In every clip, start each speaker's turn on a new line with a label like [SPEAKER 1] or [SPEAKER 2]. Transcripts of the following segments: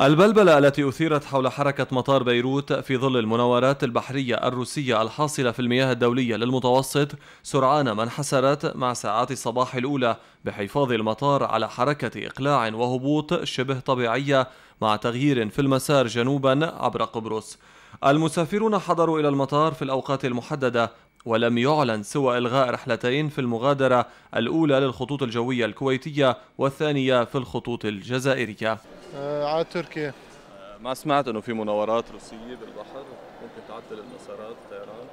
[SPEAKER 1] البلبلة التي أثيرت حول حركة مطار بيروت في ظل المناورات البحرية الروسية الحاصلة في المياه الدولية للمتوسط سرعان ما انحسرت مع ساعات الصباح الأولى بحفاظ المطار على حركة إقلاع وهبوط شبه طبيعية مع تغيير في المسار جنوبا عبر قبرص المسافرون حضروا إلى المطار في الأوقات المحددة ولم يعلن سوى إلغاء رحلتين في المغادرة الأولى للخطوط الجوية الكويتية والثانية في الخطوط الجزائرية آه، على تركيا آه، ما سمعت انه في مناورات روسيه بالبحر ممكن تعدل المسارات الطيران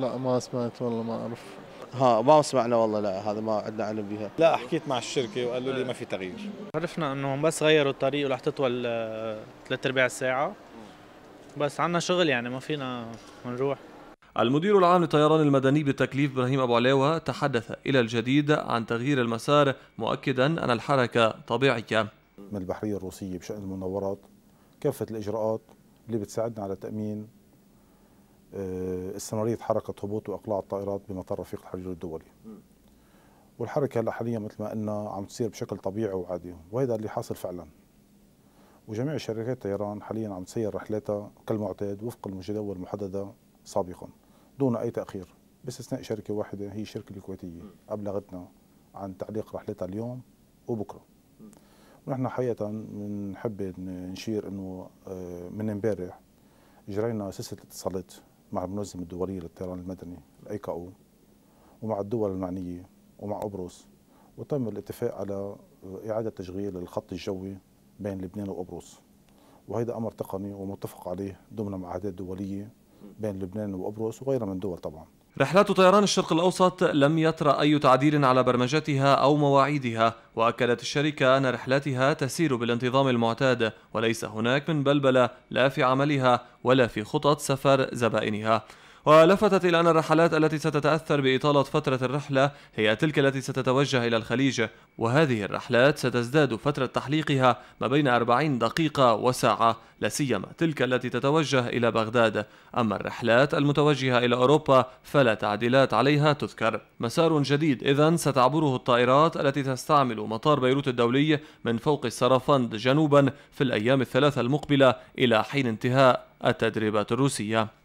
[SPEAKER 1] لا ما سمعت والله ما اعرف ها ما سمعنا والله لا هذا ما عندنا علم بها لا حكيت
[SPEAKER 2] مع الشركه وقالوا لي ما في تغيير عرفنا انهم بس غيروا الطريق ورح تطول ثلاث آه، ارباع الساعه بس عنا شغل يعني ما فينا
[SPEAKER 1] نروح المدير العام للطيران المدني بالتكليف ابراهيم ابو علاوه تحدث الى الجديد عن تغيير المسار مؤكدا ان الحركه طبيعيه من البحرية الروسية بشأن
[SPEAKER 2] المناورات كافة الإجراءات اللي بتساعدنا على تأمين آه، استمرارية حركة هبوط وإقلاع الطائرات بمطار رفيق الحرير الدولي والحركة هلا حاليا مثل ما قلنا عم تصير بشكل طبيعي وعادي وهذا اللي حاصل فعلا وجميع شركات الطيران حاليا عم تسير رحلاتها كالمعتاد وفق المجدول المحددة سابقا دون أي تأخير باستثناء شركة واحدة هي الشركة الكويتية أبلغتنا عن تعليق رحلتها اليوم وبكره ونحن حقيقه بنحب نشير انه آه، من امبارح جرينا سلسله اتصالات مع المنظمه الدوليه للطيران المدني الاي كاو ومع الدول المعنيه ومع قبرص وتم الاتفاق على اعاده تشغيل الخط الجوي بين لبنان وقبرص وهذا امر تقني ومتفق عليه ضمن معاهدات دوليه بين لبنان وقبرص وغيرها من دول طبعا
[SPEAKER 1] رحلات طيران الشرق الأوسط لم يطرأ أي تعديل على برمجتها أو مواعيدها وأكدت الشركة أن رحلاتها تسير بالانتظام المعتاد وليس هناك من بلبلة لا في عملها ولا في خطط سفر زبائنها ولفتت إلى أن الرحلات التي ستتأثر بإطالة فترة الرحلة هي تلك التي ستتوجه إلى الخليج وهذه الرحلات ستزداد فترة تحليقها ما بين 40 دقيقة وساعة لا سيما تلك التي تتوجه إلى بغداد أما الرحلات المتوجهة إلى أوروبا فلا تعديلات عليها تذكر مسار جديد إذا ستعبره الطائرات التي تستعمل مطار بيروت الدولي من فوق السرافند جنوبا في الأيام الثلاثة المقبلة إلى حين انتهاء التدريبات الروسية